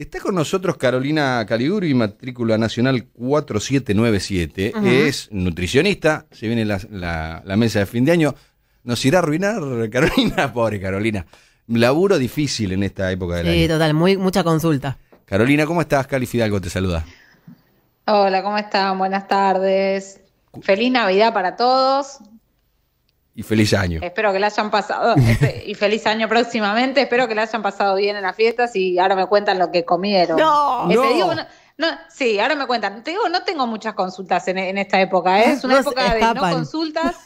Está con nosotros Carolina Caliguri, matrícula nacional 4797. Es nutricionista, se viene la, la, mesa de fin de año. Nos irá a arruinar, Carolina, pobre Carolina. Laburo difícil en esta época del año. Sí, total, muy, mucha consulta. Carolina, ¿cómo estás? Cali Fidalgo te saluda. Hola, ¿cómo están? Buenas tardes. Feliz Navidad para todos. Y feliz año. Espero que la hayan pasado. Este, y feliz año próximamente. Espero que la hayan pasado bien en las fiestas y ahora me cuentan lo que comieron. No, eh, sí, ahora me cuentan. Te digo, no tengo muchas consultas en, esta época. ¿eh? Es una época de no consultas.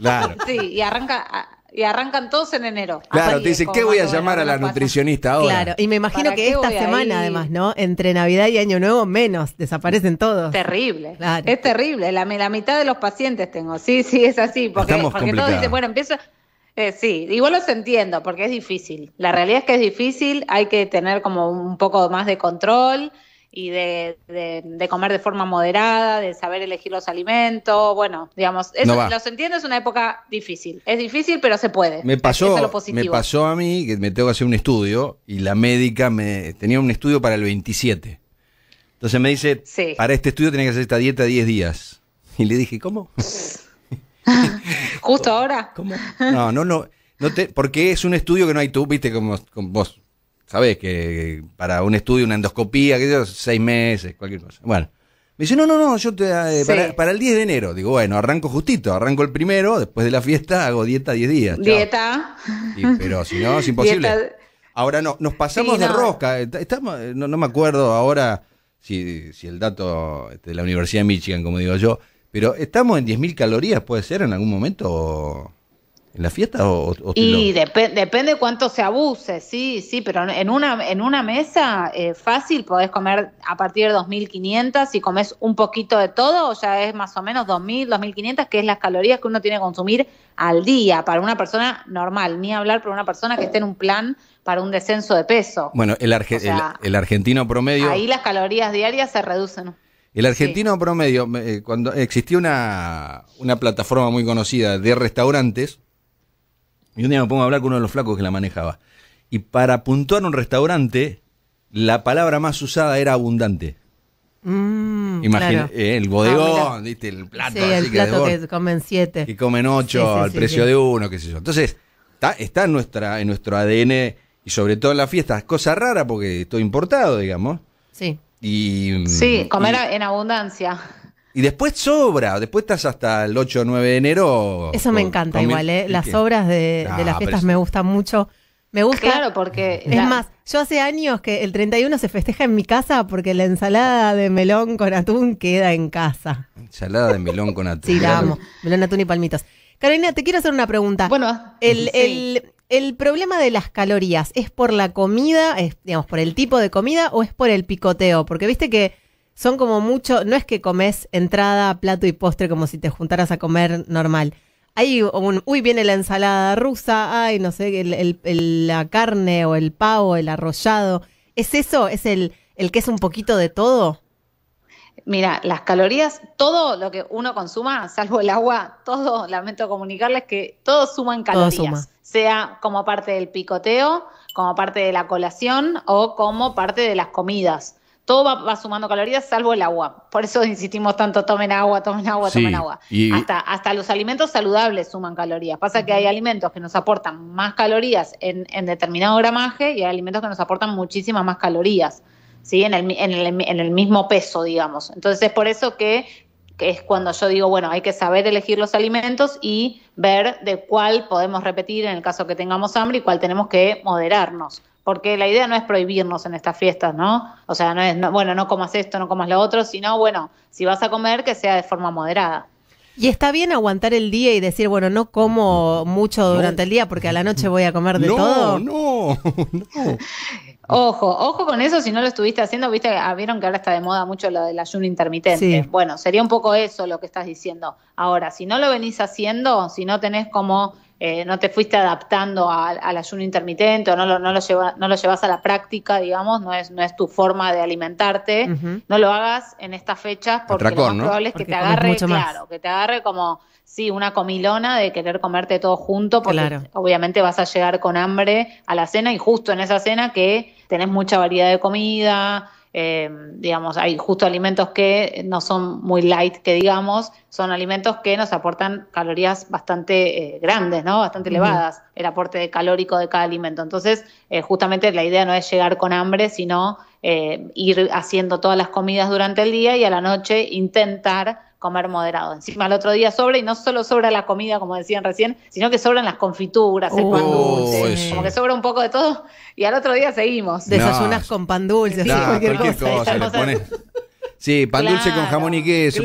Claro. Sí, y arranca y arrancan todos en enero. Claro, te dicen, ¿qué voy a llamar a la nutricionista ahora? Claro, y me imagino que esta semana además, ¿no? Entre Navidad y Año Nuevo, menos, desaparecen todos. Terrible, es terrible, la, mitad de los pacientes tengo, sí, sí, es así, porque, todos dicen, bueno, empiezo... Eh, sí, igual los entiendo, porque es difícil. La realidad es que es difícil, hay que tener como un poco más de control, y de, comer de forma moderada, de saber elegir los alimentos, bueno, digamos, eso los entiendo, es una época difícil. Es difícil, pero se puede. Me pasó, me pasó a mí que me tengo que hacer un estudio y la médica me tenía un estudio para el 27. Entonces me dice, para este estudio tenés que hacer esta dieta 10 días. Y le dije, ¿cómo? Justo ahora. ¿Cómo? No, no, no. porque es un estudio que no hay tú, viste, como, como vos ¿sabes? Que para un estudio, una endoscopía, que seis meses, cualquier cosa. Bueno. Me dice, no, no, no, yo te, eh, para, el 10 de enero. Digo, bueno, arranco justito, arranco el primero, después de la fiesta hago dieta 10 días. Dieta. pero si no, es imposible. Ahora no, nos pasamos de rosca. Eh, estamos, eh, no, me acuerdo ahora si, si el dato este, de la Universidad de Michigan, como digo yo, pero estamos en 10.000 calorías, puede ser en algún momento. ¿En la fiesta o, Y depende cuánto se abuse, sí, sí, pero en una, en una mesa eh, fácil podés comer a partir de 2.500 y comes un poquito de todo, o ya es más o menos 2.000, 2.500, que es las calorías que uno tiene que consumir al día para una persona normal, ni hablar por una persona que esté en un plan para un descenso de peso. Bueno, el, el, argentino promedio... Ahí las calorías diarias se reducen. El argentino promedio, eh, cuando existía una, una plataforma muy conocida de restaurantes, y un día me pongo a hablar con uno de los flacos que la manejaba. Y para puntuar un restaurante, la palabra más usada era abundante. Mm, Imagínate, eh, el ah, bodegón, El plato. el plato que, comen siete. y comen ocho al precio de uno, qué sé yo. Entonces, está, en, nuestra, en nuestro ADN y sobre todo en las fiestas. Cosa rara porque estoy importado, digamos. Sí. Y, sí, mm, comer en abundancia. Y después sobra, después estás hasta el 8 o 9 de enero. Eso me encanta igual, ¿eh? Las obras de, las fiestas me gustan mucho. Me gusta. Claro, porque. Es más, yo hace años que el 31 se festeja en mi casa porque la ensalada de melón con atún queda en casa. Ensalada de melón con atún. sí, amo. Melón, atún y palmitos. Carolina, te quiero hacer una pregunta. Bueno, el, el, el, problema de las calorías, ¿es por la comida, digamos, por el tipo de comida o es por el picoteo? Porque viste que son como mucho, no es que comes entrada, plato y postre como si te juntaras a comer normal. Hay un, uy, viene la ensalada rusa, ay, no sé, la carne o el pavo, el arrollado. ¿Es eso? ¿Es el, el que es un poquito de todo? Mira, las calorías, todo lo que uno consuma, salvo el agua, todo, lamento comunicarles que todo suma en calorías, sea como parte del picoteo, como parte de la colación o como parte de las comidas todo va, sumando calorías salvo el agua. Por eso insistimos tanto, tomen agua, tomen agua, tomen agua. Hasta, los alimentos saludables suman calorías. Pasa que hay alimentos que nos aportan más calorías en, determinado gramaje y hay alimentos que nos aportan muchísimas más calorías, ¿sí? En el, en el, en el mismo peso, digamos. Entonces es por eso que, que es cuando yo digo, bueno, hay que saber elegir los alimentos y ver de cuál podemos repetir en el caso que tengamos hambre y cuál tenemos que moderarnos porque la idea no es prohibirnos en estas fiestas, ¿no? O sea, no es, bueno, no comas esto, no comas lo otro, sino, bueno, si vas a comer, que sea de forma moderada. Y está bien aguantar el día y decir, bueno, no como mucho durante el día porque a la noche voy a comer de todo. No, no. Ojo, ojo con eso si no lo estuviste haciendo, viste, ah, vieron que ahora está de moda mucho lo del ayuno intermitente. Bueno, sería un poco eso lo que estás diciendo. Ahora, si no lo venís haciendo, si no tenés como eh, no te fuiste adaptando al ayuno intermitente o no lo, no, lo no lo llevas a la práctica, digamos, no es, tu forma de alimentarte, no lo hagas en estas fechas porque lo más probable es que te agarre, claro, que te agarre como, sí, una comilona de querer comerte todo junto porque obviamente vas a llegar con hambre a la cena y justo en esa cena que tenés mucha variedad de comida, eh, digamos, hay justo alimentos que no son muy light, que digamos, son alimentos que nos aportan calorías bastante eh, grandes, ¿no? Bastante elevadas, el aporte calórico de cada alimento. Entonces, eh, justamente la idea no es llegar con hambre, sino ir haciendo todas las comidas durante el día y a la noche intentar comer moderado. Encima el otro día sobra y no solo sobra la comida, como decían recién, sino que sobran las confituras, el pan oh, dulce, como que sobra un poco de todo y al otro día seguimos. Desayunas con pan dulce, cualquier, cosa. Sí, pan dulce con jamón y queso,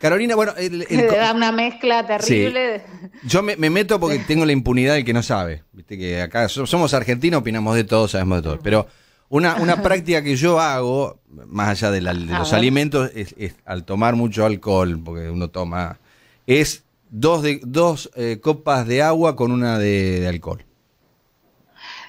Carolina, bueno, el, da una mezcla terrible. Yo me, me, meto porque tengo la impunidad del que no sabe. Viste que acá somos argentinos, opinamos de todo, sabemos de todo, pero una, una práctica que yo hago, más allá de, los alimentos, es, al tomar mucho alcohol, porque uno toma, es dos, de, dos eh, copas de agua con una de, alcohol.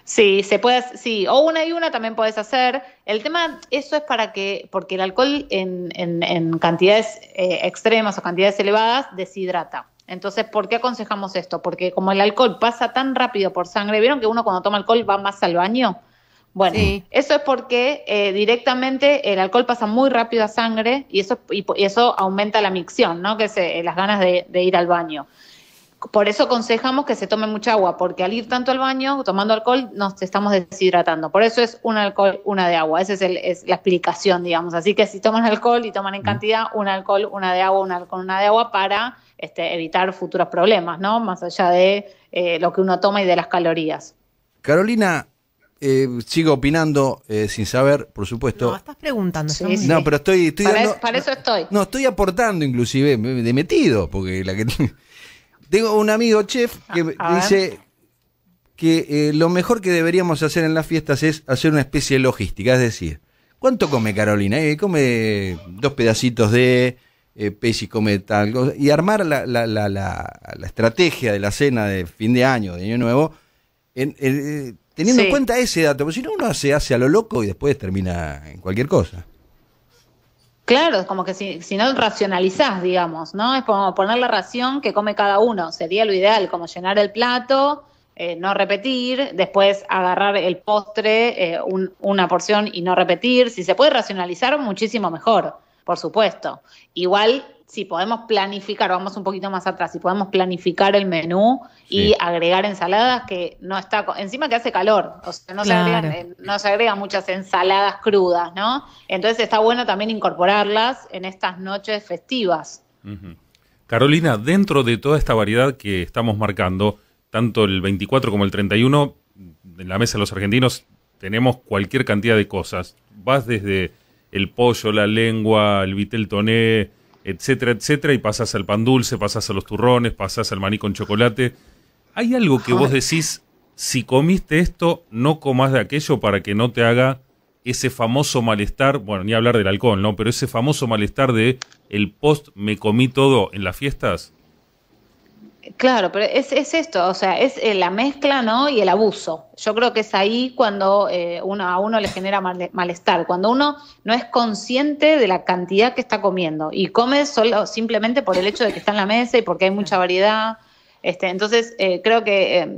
Sí, se puede, sí, o una y una también puedes hacer. El tema, eso es para que, porque el alcohol en, en, cantidades eh, extremas o cantidades elevadas deshidrata. Entonces, ¿por qué aconsejamos esto? Porque como el alcohol pasa tan rápido por sangre, vieron que uno cuando toma alcohol va más al baño. Bueno, eso es porque eh, directamente el alcohol pasa muy rápido a sangre y eso, y, eso aumenta la micción, ¿no? que se eh, las ganas de, ir al baño. Por eso aconsejamos que se tome mucha agua, porque al ir tanto al baño, tomando alcohol, nos estamos deshidratando. Por eso es un alcohol, una de agua. Esa es, la explicación, digamos. Así que si toman alcohol y toman en cantidad, un alcohol, una de agua, un alcohol, una de agua, para este, evitar futuros problemas, ¿no? Más allá de eh, lo que uno toma y de las calorías. Carolina, eh, sigo opinando eh, sin saber, por supuesto. No, estás preguntando. no, pero estoy... estoy para, eso estoy. No, estoy aportando inclusive, de metido, porque la que... Tengo un amigo chef que dice que eh, lo mejor que deberíamos hacer en las fiestas es hacer una especie de logística, es decir, ¿cuánto come Carolina? come dos pedacitos de... Eh, y come tal cosa, y armar la, estrategia de la cena de fin de año, de año nuevo, en Teniendo en cuenta ese dato, porque si no uno se hace a lo loco y después termina en cualquier cosa. Claro, es como que si, no racionalizás, digamos, ¿no? Es como poner la ración que come cada uno, sería lo ideal, como llenar el plato, eh, no repetir, después agarrar el postre, eh, una porción y no repetir. Si se puede racionalizar, muchísimo mejor por supuesto. Igual, si podemos planificar, vamos un poquito más atrás, si podemos planificar el menú y agregar ensaladas que no está, encima que hace calor, o sea, no, se agregan, eh, no se agregan muchas ensaladas crudas, ¿no? Entonces está bueno también incorporarlas en estas noches festivas. Carolina, dentro de toda esta variedad que estamos marcando, tanto el 24 como el 31, en la mesa de los argentinos tenemos cualquier cantidad de cosas. Vas desde el pollo, la lengua, el vitel toné, etcétera, etcétera, y pasás al pan dulce, pasás a los turrones, pasás al maní con chocolate. ¿Hay algo que vos decís, si comiste esto, no comas de aquello para que no te haga ese famoso malestar, bueno, ni hablar del alcohol, ¿no? Pero ese famoso malestar de el post me comí todo en las fiestas. Claro, pero es, es esto, o sea, es eh, la mezcla, ¿no? Y el abuso. Yo creo que es ahí cuando eh, uno, a uno le genera malestar, cuando uno no es consciente de la cantidad que está comiendo y come solo, simplemente por el hecho de que está en la mesa y porque hay mucha variedad. Este, entonces, eh, creo que eh,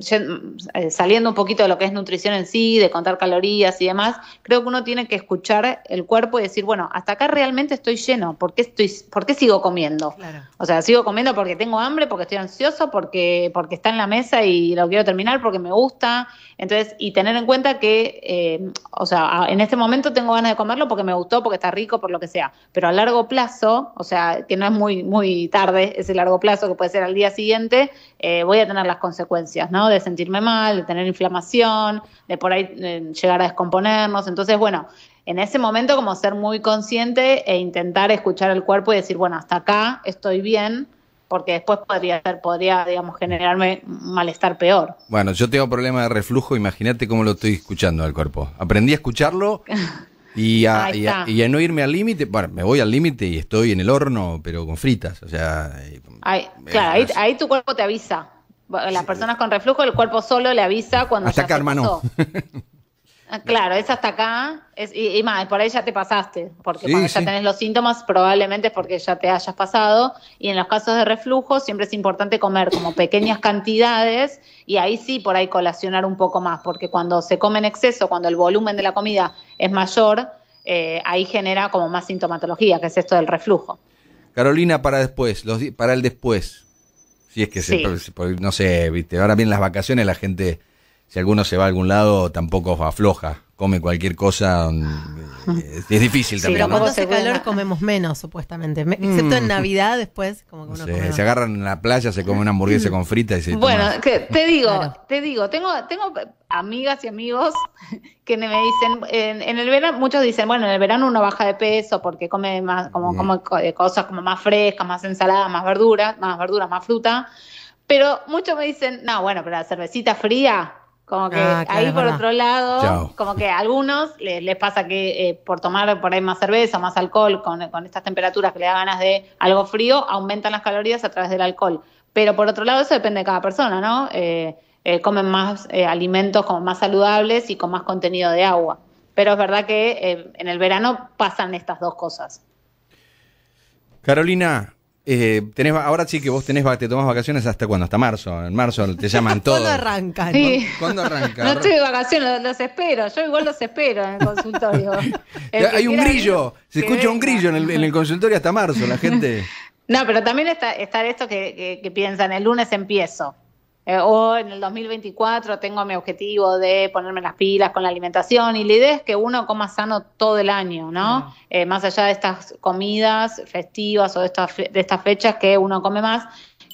eh, saliendo un poquito de lo que es nutrición en sí, de contar calorías y demás, creo que uno tiene que escuchar el cuerpo y decir, bueno, hasta acá realmente estoy lleno, ¿por qué, estoy, por sigo comiendo? O sea, sigo comiendo porque tengo hambre, porque estoy ansioso, porque, porque está en la mesa y lo quiero terminar, porque me gusta. Entonces, y tener en cuenta que, o sea, en este momento tengo ganas de comerlo porque me gustó, porque está rico, por lo que sea. Pero a largo plazo, o sea, que no es muy, muy tarde ese largo plazo, que puede ser al día siguiente, eh, voy a tener las consecuencias, ¿no? De sentirme mal, de tener inflamación, de por ahí eh, llegar a descomponernos. Entonces, bueno, en ese momento como ser muy consciente e intentar escuchar el cuerpo y decir, bueno, hasta acá estoy bien, porque después podría ser, podría, digamos, generarme malestar peor. Bueno, yo tengo problema de reflujo, imagínate cómo lo estoy escuchando al cuerpo. Aprendí a escucharlo Y a, y, no irme al límite, bueno, me voy al límite y estoy en el horno, pero con fritas, o sea... Eh, claro, ahí, tu cuerpo te avisa. Las personas con reflujo, el cuerpo solo le avisa cuando... Hasta ya se hermano. Ah, claro, es hasta acá, es, y, más, por ahí ya te pasaste, porque cuando ya tenés los síntomas probablemente es porque ya te hayas pasado, y en los casos de reflujo siempre es importante comer como pequeñas cantidades, y ahí sí por ahí colacionar un poco más, porque cuando se come en exceso, cuando el volumen de la comida es mayor, eh, ahí genera como más sintomatología, que es esto del reflujo. Carolina, para después, para el después, si es que se, no sé, viste, ahora bien las vacaciones la gente si alguno se va a algún lado, tampoco afloja. Come cualquier cosa. Mm, eh, es, difícil también. Pero cuando hace calor comemos menos, supuestamente. Mm. Excepto en Navidad, después, como que Se agarran en la playa, se come una hamburguesa con frita y se. Bueno, te digo, te digo, tengo, tengo amigas y amigos que me dicen, en, el verano, muchos dicen, bueno, en el verano uno baja de peso porque come más, como, como eh, cosas como más frescas, más ensaladas, más verduras, más verduras, más fruta. Pero muchos me dicen, no, bueno, pero la cervecita fría como que ah, ahí por otro lado, como que a algunos les, pasa que eh, por tomar por ahí más cerveza, más alcohol, con, estas temperaturas que le da ganas de algo frío, aumentan las calorías a través del alcohol. Pero por otro lado, eso depende de cada persona, ¿no? Eh, eh, comen más alimentos como más saludables y con más contenido de agua. Pero es verdad que en el verano pasan estas dos cosas. Carolina, eh, ahora sí que vos tenés, te tomás vacaciones hasta cuándo, hasta marzo. En marzo te llaman todos. ¿Cuándo arrancan? ¿Cuándo arranca? No estoy de vacaciones, los espero. Yo igual los espero en el consultorio. Hay un grillo, se escucha un grillo en el, consultorio hasta marzo, la gente. No, pero también está, está esto que piensan, el lunes empiezo. Eh, o en el 2024 tengo mi objetivo de ponerme las pilas con la alimentación y la idea es que uno coma sano todo el año, ¿no? Eh, más allá de estas comidas festivas o de estas, de estas fechas que uno come más,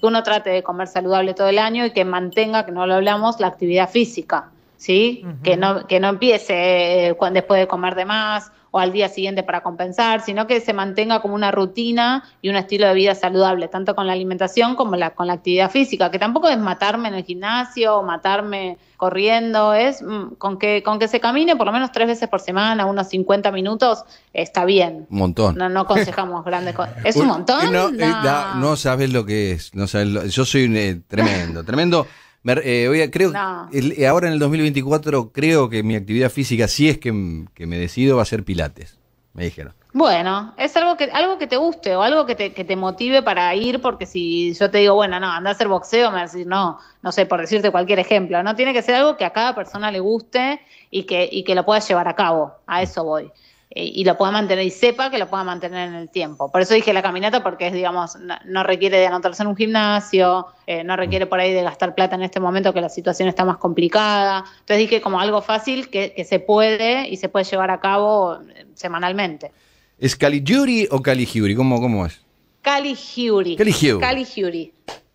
que uno trate de comer saludable todo el año y que mantenga, que no lo hablamos, la actividad física. ¿Sí? que, no, que no empiece eh, cuando, después de comer de más o al día siguiente para compensar, sino que se mantenga como una rutina y un estilo de vida saludable, tanto con la alimentación como la, con la actividad física, que tampoco es matarme en el gimnasio o matarme corriendo, es mm, con que, con que se camine por lo menos tres veces por semana, unos 50 minutos, está bien. Un montón. No, no aconsejamos grandes cosas. ¿Es un, montón? No, sabes lo que es, yo soy eh, tremendo, tremendo. Eh, creo, eh, ahora en el 2024 creo que mi actividad física, si es que, mm, que, me decido, va a ser pilates, me dijeron. Bueno, es algo que, algo que te guste o algo que te, que te motive para ir, porque si yo te digo, bueno, no, anda a hacer boxeo, me vas a decir, no, no sé, por decirte cualquier ejemplo, no tiene que ser algo que a cada persona le guste y que, y que lo puedas llevar a cabo, a eso voy. Eh, y lo pueda mantener y sepa que lo pueda mantener en el tiempo. Por eso dije la caminata porque es, digamos, no, requiere de anotarse en un gimnasio, eh, no requiere por ahí de gastar plata en este momento que la situación está más complicada. Entonces dije como algo fácil que, que se puede y se puede llevar a cabo eh, semanalmente. ¿Es Caligiuri o Caligiuri? ¿Cómo, ¿Cómo es? Caligiuri. Caligiuri.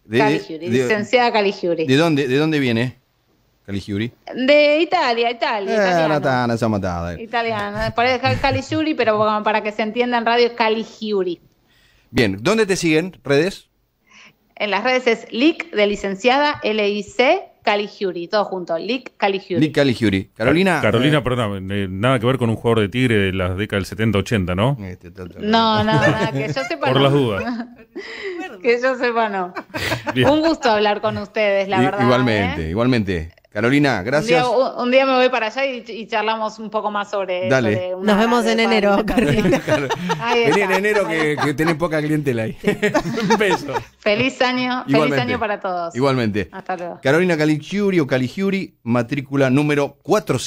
Licenciada Caligiuri. ¿De dónde, ¿De dónde viene? Caligiuri. De Italia, Italia. Eh, italiano. Natana, siamo eh. Italiana. Por dejar Caligiuri, pero para que se entienda en radio es Caligiuri. Bien, ¿dónde te siguen? ¿Redes? En las redes es LIC de licenciada LIC Caligiuri, todo junto, LIC Caligiuri. LIC Caligiuri. Carolina. Carolina, eh, perdón, eh, nada que ver con un jugador de Tigre de las décadas del 70-80, este, ¿no? no, no, nada, que yo sepa. Por las dudas. que yo sepa, no. Un gusto hablar con ustedes, la verdad. Igualmente, igualmente. Carolina, gracias. Un día, me voy para allá y, charlamos un poco más sobre. Dale. Nos vemos en enero, Carolina. Vení en enero que, tenés poca clientela ahí. un beso. Feliz año, feliz año para todos. Igualmente. Hasta luego. Carolina Caligiuri o Caligiuri, matrícula número 45.